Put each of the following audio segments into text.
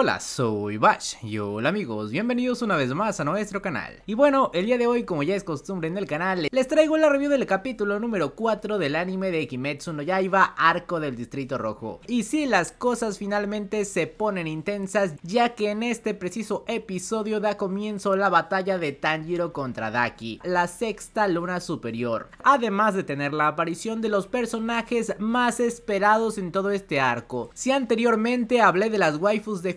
Hola, soy Bash y hola amigos, bienvenidos una vez más a nuestro canal. Y bueno, el día de hoy, como ya es costumbre en el canal, les traigo la review del capítulo número 4 del anime de Kimetsu no Yaiba, Arco del Distrito Rojo. Y sí, las cosas finalmente se ponen intensas, ya que en este preciso episodio da comienzo la batalla de Tanjiro contra Daki, la sexta luna superior. Además de tener la aparición de los personajes más esperados en todo este arco. Si anteriormente hablé de las waifus de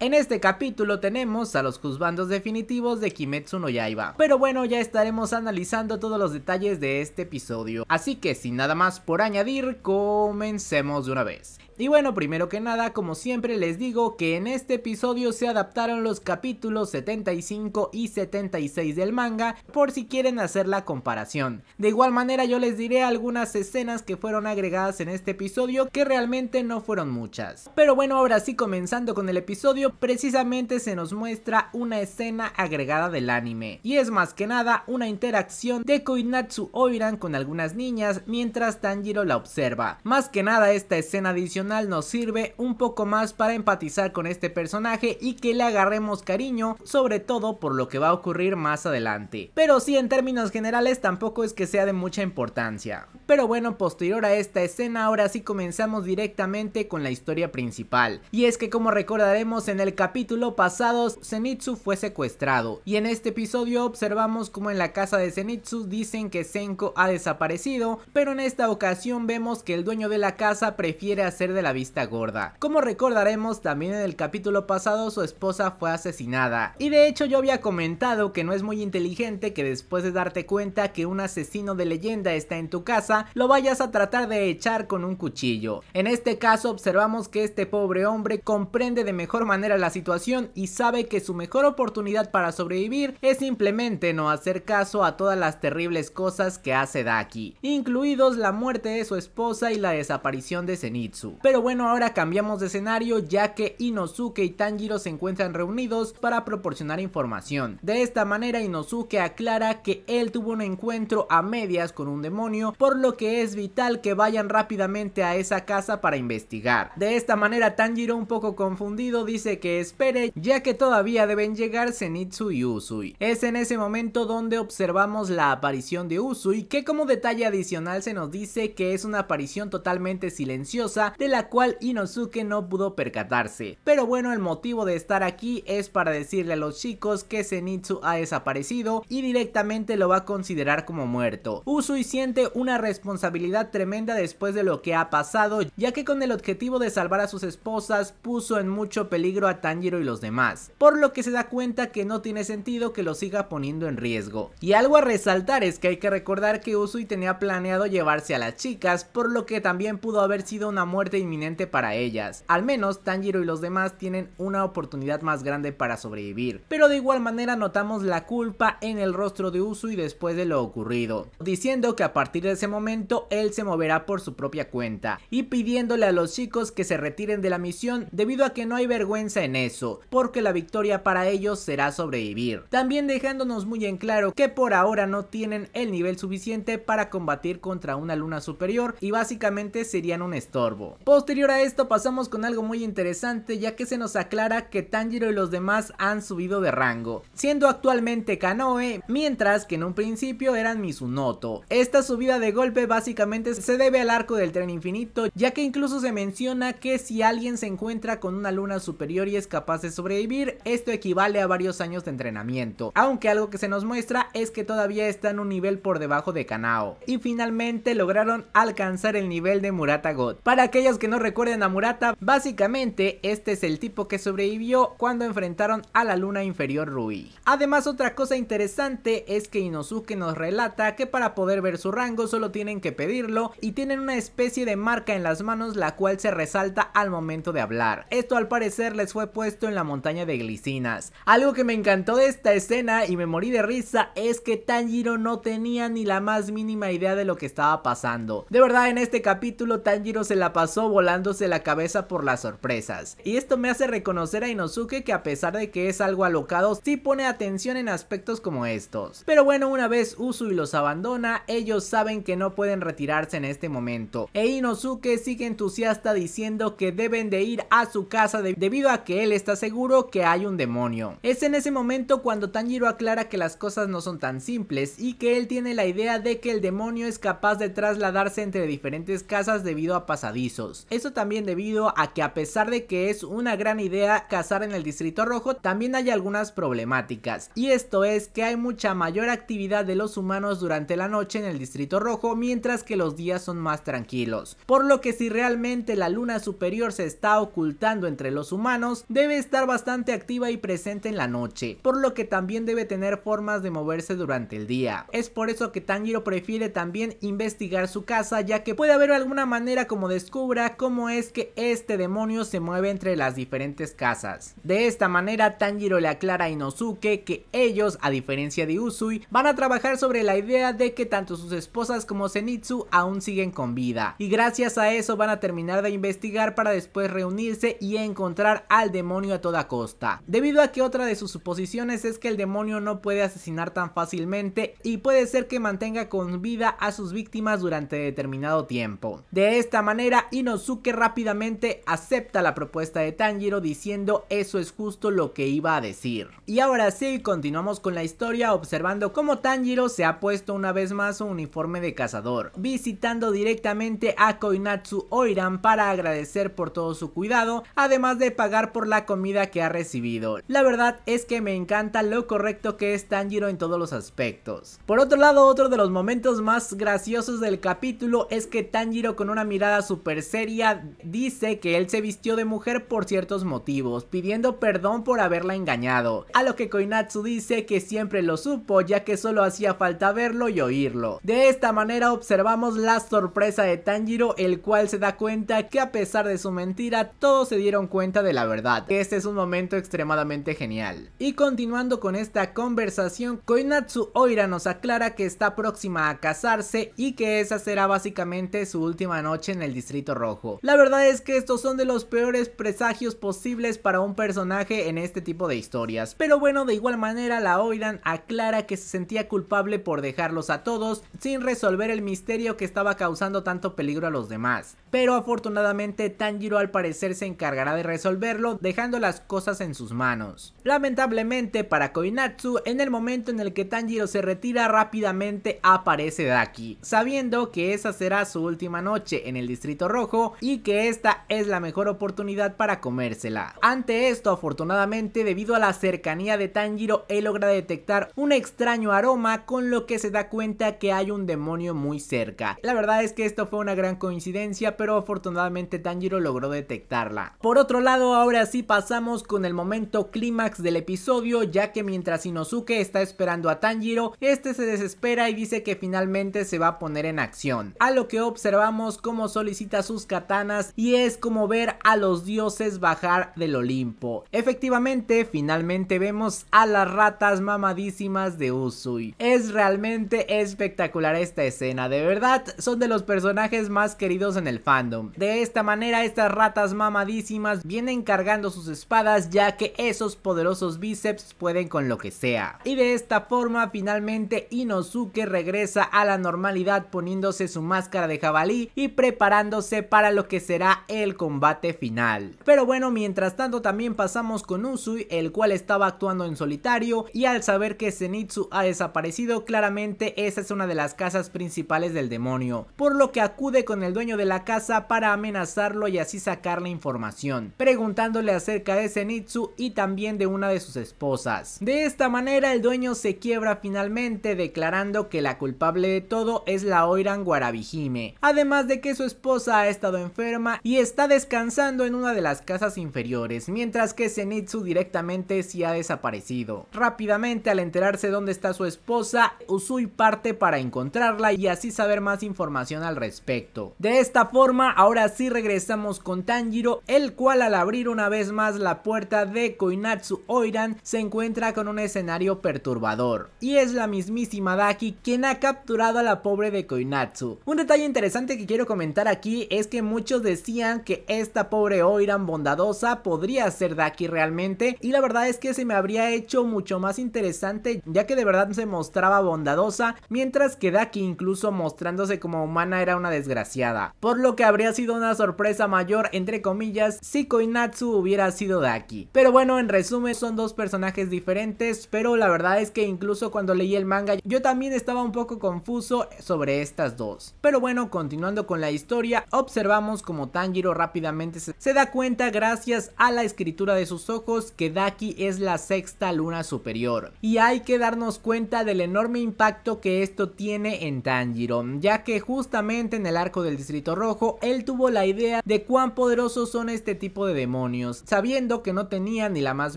en este capítulo tenemos a los juzbandos definitivos de Kimetsu no Yaiba. Pero bueno, ya estaremos analizando todos los detalles de este episodio. Así que sin nada más por añadir, comencemos de una vez. Y bueno, primero que nada, como siempre les digo que en este episodio se adaptaron los capítulos 75 y 76 del manga por si quieren hacer la comparación. De igual manera yo les diré algunas escenas que fueron agregadas en este episodio que realmente no fueron muchas. Pero bueno, ahora sí comenzando con el episodio, precisamente se nos muestra una escena agregada del anime. Y es más que nada una interacción de Koinatsu Oiran con algunas niñas mientras Tanjiro la observa. Más que nada esta escena adicional nos sirve un poco más para empatizar con este personaje y que le agarremos cariño, sobre todo por lo que va a ocurrir más adelante. Pero sí, en términos generales tampoco es que sea de mucha importancia. Pero bueno, posterior a esta escena, ahora sí comenzamos directamente con la historia principal. Y es que como recordaremos en el capítulo pasado, Zenitsu fue secuestrado. Y en este episodio observamos como en la casa de Zenitsu dicen que Senko ha desaparecido, pero en esta ocasión vemos que el dueño de la casa prefiere hacer de la vista gorda. Como recordaremos también en el capítulo pasado su esposa fue asesinada. Y de hecho yo había comentado que no es muy inteligente que después de darte cuenta que un asesino de leyenda está en tu casa, lo vayas a tratar de echar con un cuchillo. En este caso observamos que este pobre hombre comprende de mejor manera la situación y sabe que su mejor oportunidad para sobrevivir es simplemente no hacer caso a todas las terribles cosas que hace Daki, incluidos la muerte de su esposa y la desaparición de Zenitsu. Pero bueno, ahora cambiamos de escenario ya que Inosuke y Tanjiro se encuentran reunidos para proporcionar información. De esta manera Inosuke aclara que él tuvo un encuentro a medias con un demonio, por lo que es vital que vayan rápidamente a esa casa para investigar. De esta manera Tanjiro un poco confundido dice que espere ya que todavía deben llegar Zenitsu y Usui. Es en ese momento donde observamos la aparición de Usui que como detalle adicional se nos dice que es una aparición totalmente silenciosa de la cual Inosuke no pudo percatarse. Pero bueno el motivo de estar aquí es para decirle a los chicos que Zenitsu ha desaparecido y directamente lo va a considerar como muerto. Usui siente una respuesta responsabilidad tremenda después de lo que ha pasado, ya que con el objetivo de salvar a sus esposas puso en mucho peligro a Tanjiro y los demás, por lo que se da cuenta que no tiene sentido que lo siga poniendo en riesgo. Y algo a resaltar es que hay que recordar que Usui tenía planeado llevarse a las chicas, por lo que también pudo haber sido una muerte inminente para ellas. Al menos Tanjiro y los demás tienen una oportunidad más grande para sobrevivir, pero de igual manera notamos la culpa en el rostro de Usui después de lo ocurrido, diciendo que a partir de ese momento él se moverá por su propia cuenta y pidiéndole a los chicos que se retiren de la misión debido a que no hay vergüenza en eso, porque la victoria para ellos será sobrevivir. También dejándonos muy en claro que por ahora no tienen el nivel suficiente para combatir contra una luna superior y básicamente serían un estorbo. Posterior a esto pasamos con algo muy interesante ya que se nos aclara que Tanjiro y los demás han subido de rango, siendo actualmente Kanoe, mientras que en un principio eran Mizunoto. Esta subida de golpe básicamente se debe al arco del tren infinito, ya que incluso se menciona que si alguien se encuentra con una luna superior y es capaz de sobrevivir, esto equivale a varios años de entrenamiento, aunque algo que se nos muestra es que todavía está en un nivel por debajo de Kanao. Y finalmente lograron alcanzar el nivel de Murata God. Para aquellos que no recuerden a Murata, básicamente este es el tipo que sobrevivió cuando enfrentaron a la luna inferior Rui. Además otra cosa interesante es que Inosuke nos relata que para poder ver su rango solo tiene tienen que pedirlo y tienen una especie de marca en las manos la cual se resalta al momento de hablar. Esto al parecer les fue puesto en la montaña de glicinas. Algo que me encantó de esta escena y me morí de risa es que Tanjiro no tenía ni la más mínima idea de lo que estaba pasando. De verdad en este capítulo Tanjiro se la pasó volándose la cabeza por las sorpresas. Y esto me hace reconocer a Inosuke que a pesar de que es algo alocado, sí pone atención en aspectos como estos. Pero bueno, una vez Usu y los abandona, ellos saben que no pueden retirarse en este momento. E Inosuke sigue entusiasta diciendo que deben de ir a su casa debido a que él está seguro que hay un demonio. Es en ese momento cuando Tanjiro aclara que las cosas no son tan simples y que él tiene la idea de que el demonio es capaz de trasladarse entre diferentes casas debido a pasadizos. Eso también debido a que a pesar de que es una gran idea cazar en el distrito rojo, también hay algunas problemáticas. Y esto es que hay mucha mayor actividad de los humanos durante la noche en el distrito rojo mientras que los días son más tranquilos. Por lo que si realmente la luna superior se está ocultando entre los humanos, debe estar bastante activa y presente en la noche, por lo que también debe tener formas de moverse durante el día. Es por eso que Tanjiro prefiere también investigar su casa ya que puede haber alguna manera como descubra cómo es que este demonio se mueve entre las diferentes casas. De esta manera Tanjiro le aclara a Inosuke que ellos, a diferencia de Usui, van a trabajar sobre la idea de que tanto sus esposas como Zenitsu aún siguen con vida. Y gracias a eso van a terminar de investigar para después reunirse y encontrar al demonio a toda costa. Debido a que otra de sus suposiciones es que el demonio no puede asesinar tan fácilmente y puede ser que mantenga con vida a sus víctimas durante determinado tiempo. De esta manera Inosuke rápidamente acepta la propuesta de Tanjiro diciendo eso es justo lo que iba a decir. Y ahora sí, continuamos con la historia observando cómo Tanjiro se ha puesto una vez más un uniforme de caza visitando directamente a Koinatsu Oiran para agradecer por todo su cuidado, además de pagar por la comida que ha recibido. La verdad es que me encanta lo correcto que es Tanjiro en todos los aspectos. Por otro lado, otro de los momentos más graciosos del capítulo es que Tanjiro con una mirada super seria dice que él se vistió de mujer por ciertos motivos, pidiendo perdón por haberla engañado, a lo que Koinatsu dice que siempre lo supo ya que solo hacía falta verlo y oírlo. De esta manera observamos la sorpresa de Tanjiro, el cual se da cuenta que a pesar de su mentira, todos se dieron cuenta de la verdad. Este es un momento extremadamente genial. Y continuando con esta conversación, Koinatsu Oira nos aclara que está próxima a casarse y que esa será básicamente su última noche en el Distrito Rojo. La verdad es que estos son de los peores presagios posibles para un personaje en este tipo de historias. Pero bueno, de igual manera la Oiran aclara que se sentía culpable por dejarlos a todos sin resolver el el misterio que estaba causando tanto peligro a los demás. Pero afortunadamente Tanjiro al parecer se encargará de resolverlo dejando las cosas en sus manos. Lamentablemente para Koinatsu, en el momento en el que Tanjiro se retira rápidamente aparece Daki, sabiendo que esa será su última noche en el Distrito Rojo y que esta es la mejor oportunidad para comérsela. Ante esto afortunadamente debido a la cercanía de Tanjiro él logra detectar un extraño aroma con lo que se da cuenta que hay un demonio muy cerca. La verdad es que esto fue una gran coincidencia, pero afortunadamente Tanjiro logró detectarla. Por otro lado, ahora sí pasamos con el momento clímax del episodio, ya que mientras Inosuke está esperando a Tanjiro, este se desespera y dice que finalmente se va a poner en acción. A lo que observamos cómo solicita sus katanas y es como ver a los dioses bajar del Olimpo. Efectivamente, finalmente vemos a las ratas mamadísimas de Usui. Es realmente espectacular esta escena de verdad, son de los personajes más queridos en el fandom. De esta manera, estas ratas mamadísimas vienen cargando sus espadas ya que esos poderosos bíceps pueden con lo que sea. Y de esta forma, finalmente Inosuke regresa a la normalidad poniéndose su máscara de jabalí y preparándose para lo que será el combate final. Pero bueno, mientras tanto también pasamos con Usui, el cual estaba actuando en solitario y al saber que Zenitsu ha desaparecido, claramente esa es una de las casas principales del demonio, por lo que acude con el dueño de la casa para amenazarlo y así sacar la información, preguntándole acerca de senitsu y también de una de sus esposas. De esta manera el dueño se quiebra finalmente declarando que la culpable de todo es la Oiran Guarabijime, además de que su esposa ha estado enferma y está descansando en una de las casas inferiores, mientras que senitsu directamente sí ha desaparecido. Rápidamente al enterarse dónde está su esposa, Usui parte para encontrarla y así saber más información al respecto. De esta forma, ahora sí regresamos con Tanjiro, el cual al abrir una vez más la puerta de Koinatsu Oiran, se encuentra con un escenario perturbador. Y es la mismísima Daki quien ha capturado a la pobre de Koinatsu. Un detalle interesante que quiero comentar aquí es que muchos decían que esta pobre Oiran bondadosa podría ser Daki realmente y la verdad es que se me habría hecho mucho más interesante ya que de verdad se mostraba bondadosa mientras que Daki incluso mostrándose como humana era una desgraciada, por lo que habría sido una sorpresa mayor entre comillas si Koinatsu hubiera sido Daki Pero bueno, en resumen son dos personajes diferentes, pero la verdad es que incluso cuando leí el manga yo también estaba un poco confuso sobre estas dos. Pero bueno, continuando con la historia, observamos como Tanjiro rápidamente se da cuenta gracias a la escritura de sus ojos que Daki es la sexta luna superior. Y hay que darnos cuenta del enorme impacto que esto tiene en Tanjiro. Tanjiro, ya que justamente en el arco del Distrito Rojo él tuvo la idea de cuán poderosos son este tipo de demonios, sabiendo que no tenía ni la más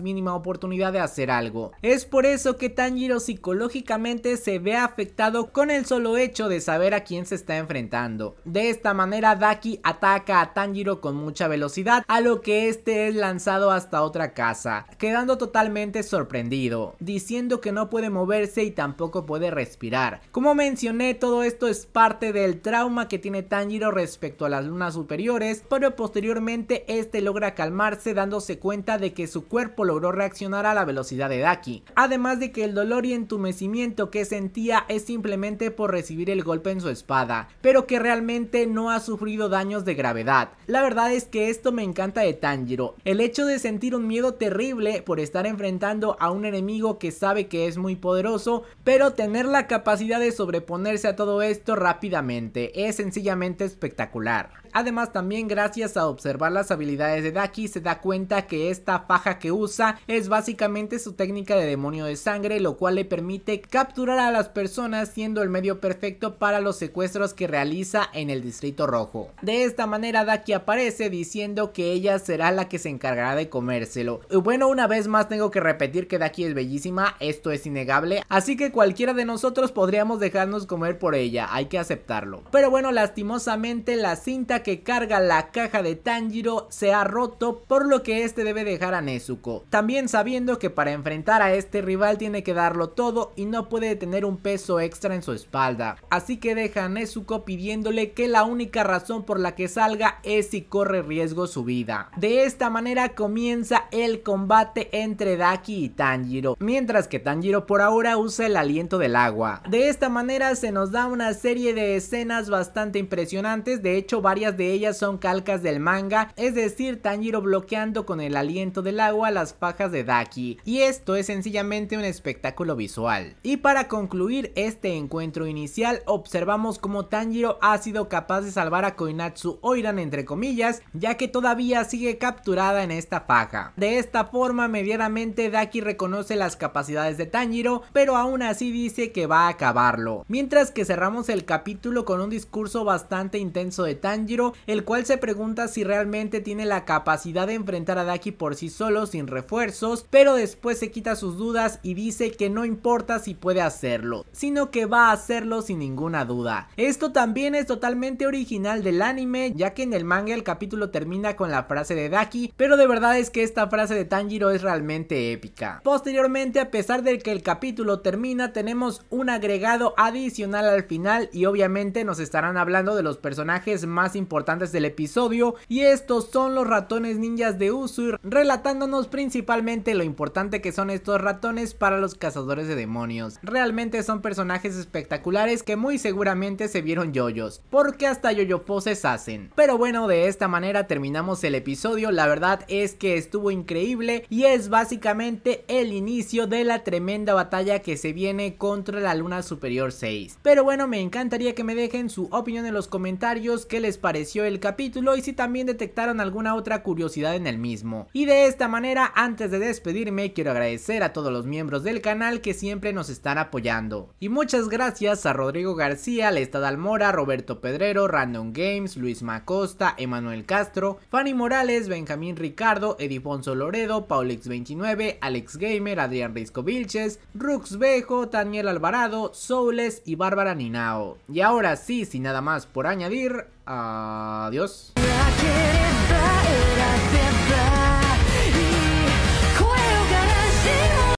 mínima oportunidad de hacer algo. Es por eso que Tanjiro psicológicamente se ve afectado con el solo hecho de saber a quién se está enfrentando. De esta manera Daki ataca a Tanjiro con mucha velocidad, a lo que este es lanzado hasta otra casa, quedando totalmente sorprendido, diciendo que no puede moverse y tampoco puede respirar. Como mencioné, todo esto es parte del trauma que tiene Tanjiro respecto a las lunas superiores, pero posteriormente este logra calmarse dándose cuenta de que su cuerpo logró reaccionar a la velocidad de Daki. Además de que el dolor y entumecimiento que sentía es simplemente por recibir el golpe en su espada, pero que realmente no ha sufrido daños de gravedad. La verdad es que esto me encanta de Tanjiro, el hecho de sentir un miedo terrible por estar enfrentando a un enemigo que sabe que es muy poderoso, pero tener la capacidad de sobreponerse a todo todo esto rápidamente, es sencillamente espectacular. Además también gracias a observar las habilidades de Daki se da cuenta que esta faja que usa es básicamente su técnica de demonio de sangre lo cual le permite capturar a las personas siendo el medio perfecto para los secuestros que realiza en el distrito rojo. De esta manera Daki aparece diciendo que ella será la que se encargará de comérselo. Bueno una vez más tengo que repetir que Daki es bellísima, esto es innegable, así que cualquiera de nosotros podríamos dejarnos comer por ella, hay que aceptarlo. Pero bueno lastimosamente la cinta que carga la caja de Tanjiro se ha roto por lo que este debe dejar a Nezuko. También sabiendo que para enfrentar a este rival tiene que darlo todo y no puede tener un peso extra en su espalda. Así que deja a Nezuko pidiéndole que la única razón por la que salga es si corre riesgo su vida. De esta manera comienza el combate entre Daki y Tanjiro, mientras que Tanjiro por ahora usa el aliento del agua. De esta manera se nos da una serie de escenas bastante impresionantes, de hecho varias de ellas son calcas del manga, es decir, Tanjiro bloqueando con el aliento del agua las fajas de Daki, y esto es sencillamente un espectáculo visual. Y para concluir este encuentro inicial, observamos cómo Tanjiro ha sido capaz de salvar a Koinatsu Oiran entre comillas, ya que todavía sigue capturada en esta faja. De esta forma, medianamente Daki reconoce las capacidades de Tanjiro, pero aún así dice que va a acabarlo. Mientras que cerramos el capítulo con un discurso bastante intenso de Tanjiro, el cual se pregunta si realmente tiene la capacidad de enfrentar a Daki por sí solo sin refuerzos, pero después se quita sus dudas y dice que no importa si puede hacerlo, sino que va a hacerlo sin ninguna duda. Esto también es totalmente original del anime, ya que en el manga el capítulo termina con la frase de Daki, pero de verdad es que esta frase de Tanjiro es realmente épica. Posteriormente, a pesar de que el capítulo termina, tenemos un agregado adicional al final y obviamente nos estarán hablando de los personajes más importantes importantes del episodio y estos son los ratones ninjas de Usur, relatándonos principalmente lo importante que son estos ratones para los cazadores de demonios. Realmente son personajes espectaculares que muy seguramente se vieron yoyos, porque hasta yoyo poses hacen. Pero bueno, de esta manera terminamos el episodio, la verdad es que estuvo increíble y es básicamente el inicio de la tremenda batalla que se viene contra la luna superior 6. Pero bueno, me encantaría que me dejen su opinión en los comentarios, que les parece el capítulo y si también detectaron alguna otra curiosidad en el mismo. Y de esta manera, antes de despedirme, quiero agradecer a todos los miembros del canal que siempre nos están apoyando. Y muchas gracias a Rodrigo García, Lestad Almora, Roberto Pedrero, Random Games, Luis Macosta, Emanuel Castro, Fanny Morales, Benjamín Ricardo, Edifonso Loredo, Paulix29, Alex Gamer, Adrián Risco Vilches, Rux Bejo, Daniel Alvarado, Soules y Bárbara Ninao. Y ahora sí, sin nada más por añadir, Adiós.